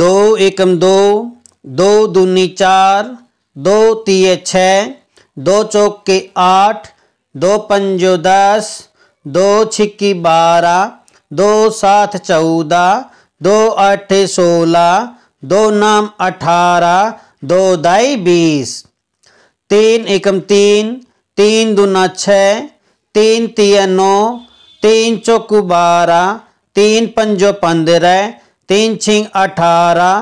दो एकम दो दो दूनी चार दो तीय छ दो चौक के आठ दो पंजो दस दो छिक्की बारह दो सात चौदह दो अठे सोलह दो नाम अठारह दो दाई बीस तीन एकम तीन तीन दूना छ तीन तीय नौ तीन चौकू बारह तीन पंजो पंद्रह तीन छिंग अठारह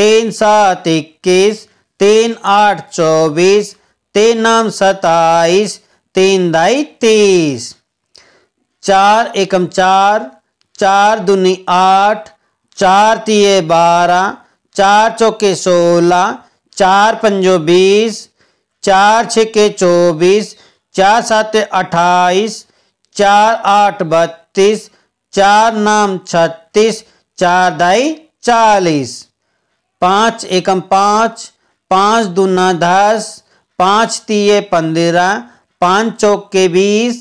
तीन सात इक्कीस तीन आठ चौबीस तीन नाम सताइस तीन दाई तीस चार एकम चार चार दूनी आठ चार तीय बारह चार चौके सोलह चार पंजो बीस चार छ के चौबीस चार सात अट्ठाईस चार आठ बत्तीस चार नाम छत्तीस चार दाई चालीस पाँच एकम पाँच पाँच दूना दस पाँच तीये पंद्रह पाँच चौके बीस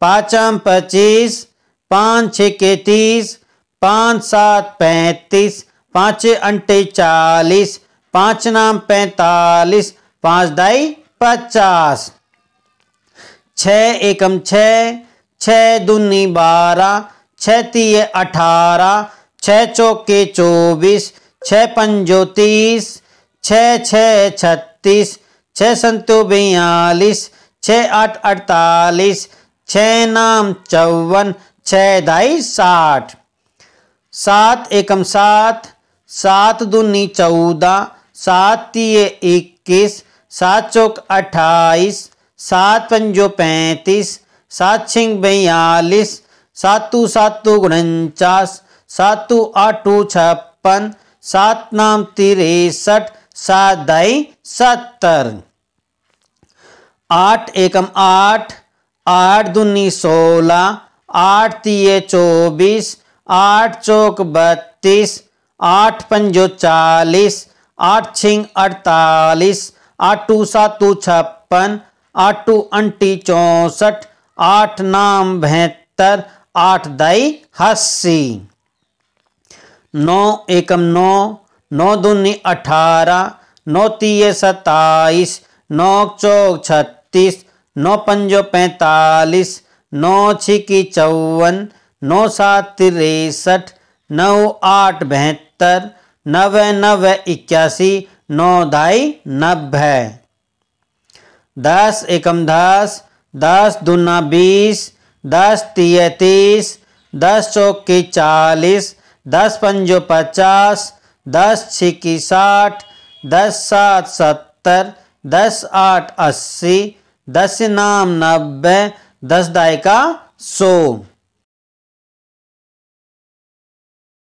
पाँचम पच्चीस पाँच छ के तीस पाँच सात पैंतीस पाँच अंटे चालीस पाँच नाम पैंतालीस पाँच दाई पचास छः एकम छः छः दूनी बारह छः तीय अठारह छः चौके चौबीस छः पंजो तीस छः छः छत्तीस छः संतो बयालीस छः आठ अड़तालीस छः नाम चौवन छः ढाई साठ सात एकम सात सात दूनी चौदह सात तीय इक्कीस सात चौक अट्ठाईस सात पंजो पैंतीस सात छिंग बयालीस सात तू सात उनचास सात आठ छप्पन सात नाम तिरसठ सात दाई सत्तर आठ एकम आठ आठ दूनी सोलह आठ तीय चौबीस आठ चौक बत्तीस आठ पंजो चालीस आठ छिंग अड़तालीस आठ टू सातू छप्पन आठ टू अंटी चौंसठ आठ नाम बहत्तर आठ दई हस्सी नौ एकम नौ नौ दूनी अठारह नौ तीय सत्ताईस नौ चौक छत्तीस नौ पंजो पैंतालीस नौ छिकी चौवन नौ सात तिरसठ नौ आठ बहत्तर नवे नवे इक्यासी नौ ढाई नब्बे दस एकम दस दस दूना बीस दस तीय तीस दस चौकी चालीस दस पंजो पचास दस छिकी साठ दस सात सत्तर दस आठ अस्सी दस नाम नब्बे दस दायका सौ